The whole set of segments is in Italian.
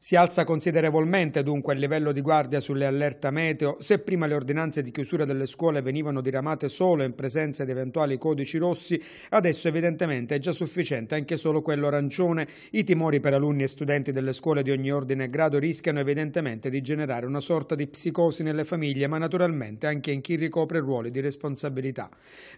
Si alza considerevolmente dunque il livello di guardia sulle allerta meteo, se prima le ordinanze di chiusura delle scuole venivano diramate solo in presenza di eventuali codici rossi, adesso evidentemente è già sufficiente anche solo quello arancione. I timori per alunni e studenti delle scuole di ogni ordine e grado rischiano evidentemente di generare una sorta di psicosi nelle famiglie, ma naturalmente anche in chi ricopre ruoli di responsabilità.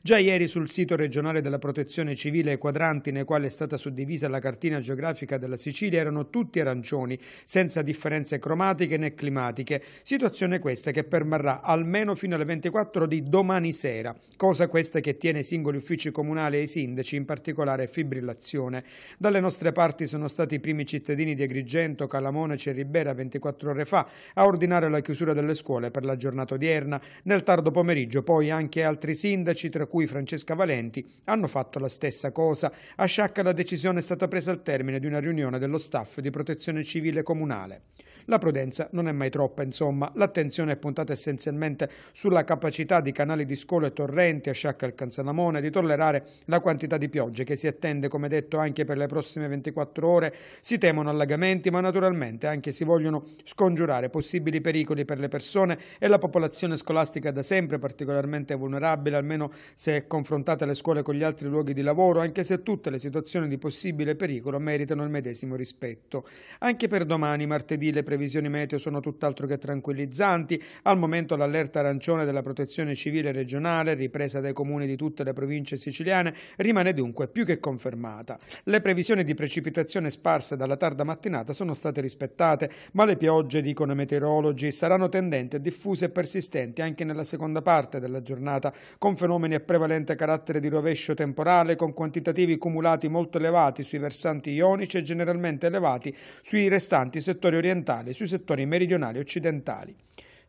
Già ieri sul sito regionale della protezione civile i quadranti nei quali è stata suddivisa la cartina geografica della Sicilia erano tutti arancioni senza differenze cromatiche né climatiche, situazione questa che permarrà almeno fino alle 24 di domani sera, cosa questa che tiene i singoli uffici comunali e i sindaci, in particolare fibrillazione. Dalle nostre parti sono stati i primi cittadini di Agrigento, Calamone, e Cerribera 24 ore fa a ordinare la chiusura delle scuole per la giornata odierna. Nel tardo pomeriggio poi anche altri sindaci, tra cui Francesca Valenti, hanno fatto la stessa cosa. A Sciacca la decisione è stata presa al termine di una riunione dello staff di protezione civile sede comunale. La prudenza non è mai troppa, insomma, l'attenzione è puntata essenzialmente sulla capacità di canali di scolo e torrenti a Sciacca e Canzalamone di tollerare la quantità di piogge che si attende, come detto, anche per le prossime 24 ore. Si temono allagamenti, ma naturalmente anche si vogliono scongiurare possibili pericoli per le persone e la popolazione scolastica da sempre particolarmente vulnerabile, almeno se confrontate le scuole con gli altri luoghi di lavoro, anche se tutte le situazioni di possibile pericolo meritano il medesimo rispetto. Anche per domani martedì le previsioni meteo sono tutt'altro che tranquillizzanti. Al momento l'allerta arancione della protezione civile regionale, ripresa dai comuni di tutte le province siciliane, rimane dunque più che confermata. Le previsioni di precipitazione sparse dalla tarda mattinata sono state rispettate, ma le piogge, dicono i meteorologi, saranno tendenti diffuse e persistenti anche nella seconda parte della giornata, con fenomeni a prevalente carattere di rovescio temporale, con quantitativi cumulati molto elevati sui versanti ionici e generalmente elevati sui restanti riguardanti i settori orientali e sui settori meridionali occidentali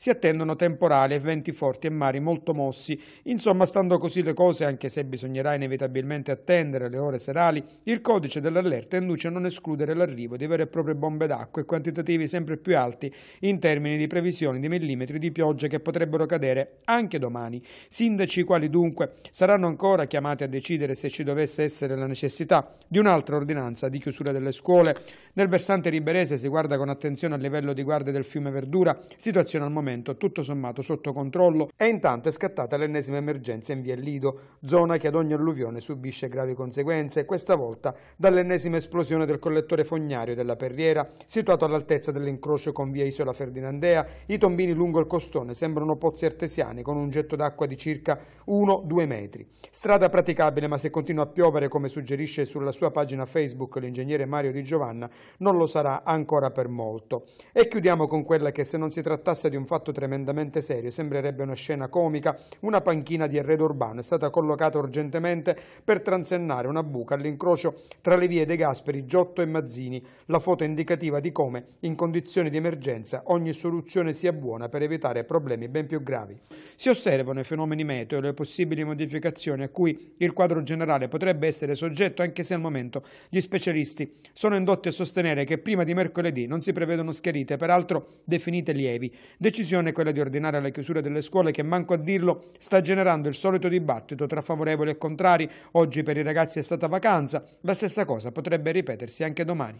si attendono temporali e venti forti e mari molto mossi. Insomma, stando così le cose, anche se bisognerà inevitabilmente attendere le ore serali, il codice dell'allerta induce a non escludere l'arrivo di vere e proprie bombe d'acqua e quantitativi sempre più alti in termini di previsioni di millimetri di piogge che potrebbero cadere anche domani. Sindaci quali dunque saranno ancora chiamati a decidere se ci dovesse essere la necessità di un'altra ordinanza di chiusura delle scuole. Nel versante riberese si guarda con attenzione al livello di guardia del fiume Verdura, situazione al momento sbarramento tutto sommato sotto controllo e intanto è scattata l'ennesima emergenza in via Lido, zona che ad ogni alluvione subisce gravi conseguenze, questa volta dall'ennesima esplosione del collettore fognario della Perriera, situato all'altezza dell'incrocio con via Isola Ferdinandea, i tombini lungo il costone sembrano pozzi artesiani con un getto d'acqua di circa 1-2 metri. Strada praticabile ma se continua a piovere come suggerisce sulla sua pagina Facebook l'ingegnere Mario Di Giovanna non lo sarà ancora per molto. E chiudiamo con quella che se non si trattasse di un fatto fatto tremendamente serio, sembrerebbe una scena comica, una panchina di arredo urbano è stata collocata urgentemente per transennare una buca all'incrocio tra le vie De Gasperi, Giotto e Mazzini, la foto indicativa di come in condizioni di emergenza ogni soluzione sia buona per evitare problemi ben più gravi. Si osservano i fenomeni meteo e le possibili modificazioni a cui il quadro generale potrebbe essere soggetto anche se al momento gli specialisti sono indotti a sostenere che prima di mercoledì non si prevedono schiarite, peraltro definite lievi. Decisione decisione quella di ordinare la chiusura delle scuole che, manco a dirlo, sta generando il solito dibattito tra favorevoli e contrari. Oggi per i ragazzi è stata vacanza, la stessa cosa potrebbe ripetersi anche domani.